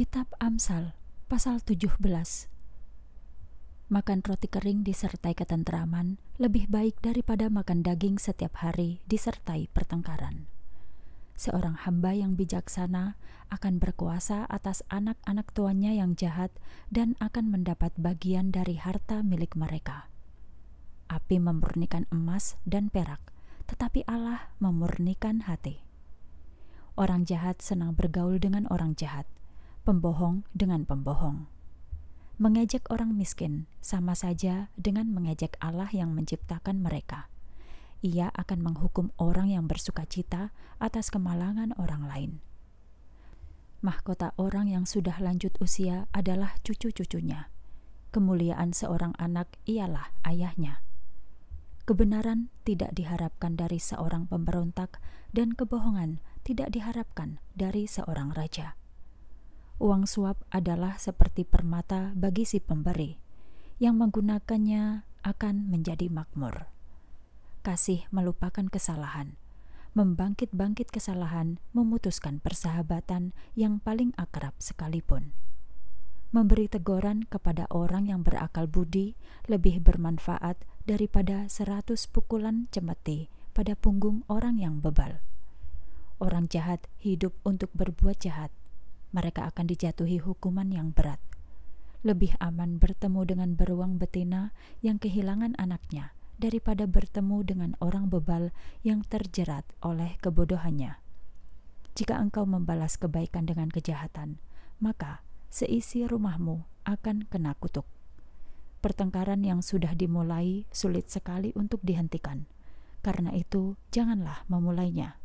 Kitab Amsal pasal 17 Makan roti kering disertai ketentraman lebih baik daripada makan daging setiap hari disertai pertengkaran. Seorang hamba yang bijaksana akan berkuasa atas anak-anak tuannya yang jahat dan akan mendapat bagian dari harta milik mereka. Api memurnikan emas dan perak, tetapi Allah memurnikan hati. Orang jahat senang bergaul dengan orang jahat, pembohong dengan pembohong. Mengejek orang miskin sama saja dengan mengejek Allah yang menciptakan mereka. Ia akan menghukum orang yang bersuka cita atas kemalangan orang lain. Mahkota orang yang sudah lanjut usia adalah cucu-cucunya. Kemuliaan seorang anak ialah ayahnya. Kebenaran tidak diharapkan dari seorang pemberontak, dan kebohongan tidak diharapkan dari seorang raja uang suap adalah seperti permata bagi si pemberi, yang menggunakannya akan menjadi makmur. Kasih melupakan kesalahan, membangkit-bangkit kesalahan, memutuskan persahabatan yang paling akrab sekalipun. Memberi teguran kepada orang yang berakal budi lebih bermanfaat daripada seratus pukulan cemeti pada punggung orang yang bebal. Orang jahat hidup untuk berbuat jahat, mereka akan dijatuhi hukuman yang berat. Lebih aman bertemu dengan beruang betina yang kehilangan anaknya daripada bertemu dengan orang bebal yang terjerat oleh kebodohannya. Jika engkau membalas kebaikan dengan kejahatan, maka seisi rumahmu akan kena kutuk. Pertengkaran yang sudah dimulai sulit sekali untuk dihentikan. Karena itu, janganlah memulainya.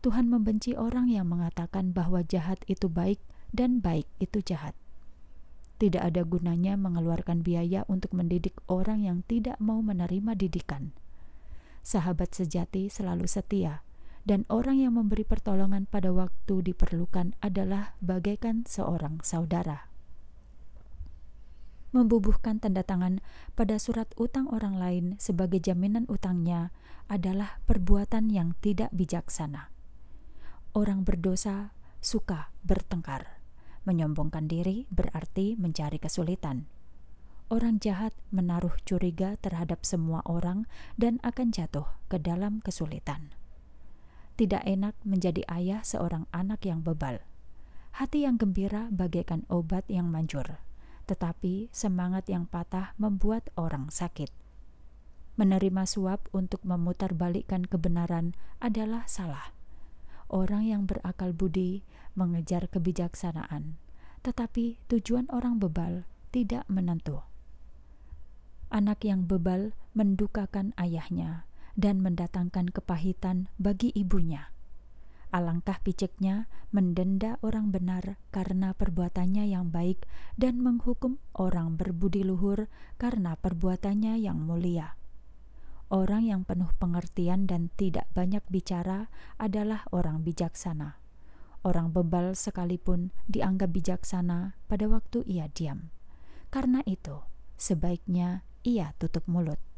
Tuhan membenci orang yang mengatakan bahwa jahat itu baik dan baik itu jahat. Tidak ada gunanya mengeluarkan biaya untuk mendidik orang yang tidak mau menerima didikan. Sahabat sejati selalu setia, dan orang yang memberi pertolongan pada waktu diperlukan adalah bagaikan seorang saudara. Membubuhkan tanda tangan pada surat utang orang lain sebagai jaminan utangnya adalah perbuatan yang tidak bijaksana orang berdosa suka bertengkar. Menyombongkan diri berarti mencari kesulitan. Orang jahat menaruh curiga terhadap semua orang dan akan jatuh ke dalam kesulitan. Tidak enak menjadi ayah seorang anak yang bebal. Hati yang gembira bagaikan obat yang manjur, tetapi semangat yang patah membuat orang sakit. Menerima suap untuk memutarbalikkan kebenaran adalah salah Orang yang berakal budi mengejar kebijaksanaan, tetapi tujuan orang bebal tidak menentu. Anak yang bebal mendukakan ayahnya dan mendatangkan kepahitan bagi ibunya. Alangkah piciknya mendenda orang benar karena perbuatannya yang baik dan menghukum orang berbudi luhur karena perbuatannya yang mulia. Orang yang penuh pengertian dan tidak banyak bicara adalah orang bijaksana. Orang bebal sekalipun dianggap bijaksana pada waktu ia diam. Karena itu, sebaiknya ia tutup mulut.